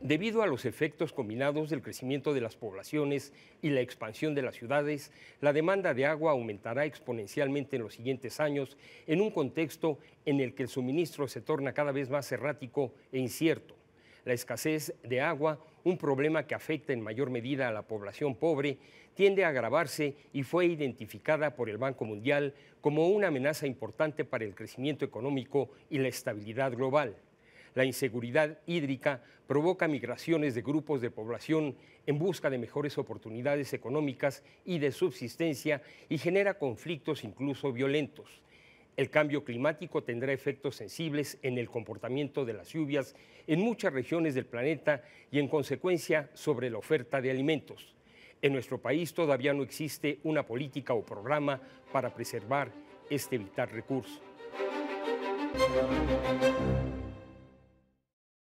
Debido a los efectos combinados del crecimiento de las poblaciones y la expansión de las ciudades, la demanda de agua aumentará exponencialmente en los siguientes años en un contexto en el que el suministro se torna cada vez más errático e incierto. La escasez de agua, un problema que afecta en mayor medida a la población pobre, tiende a agravarse y fue identificada por el Banco Mundial como una amenaza importante para el crecimiento económico y la estabilidad global la inseguridad hídrica provoca migraciones de grupos de población en busca de mejores oportunidades económicas y de subsistencia y genera conflictos incluso violentos. El cambio climático tendrá efectos sensibles en el comportamiento de las lluvias en muchas regiones del planeta y en consecuencia sobre la oferta de alimentos. En nuestro país todavía no existe una política o programa para preservar este vital recurso.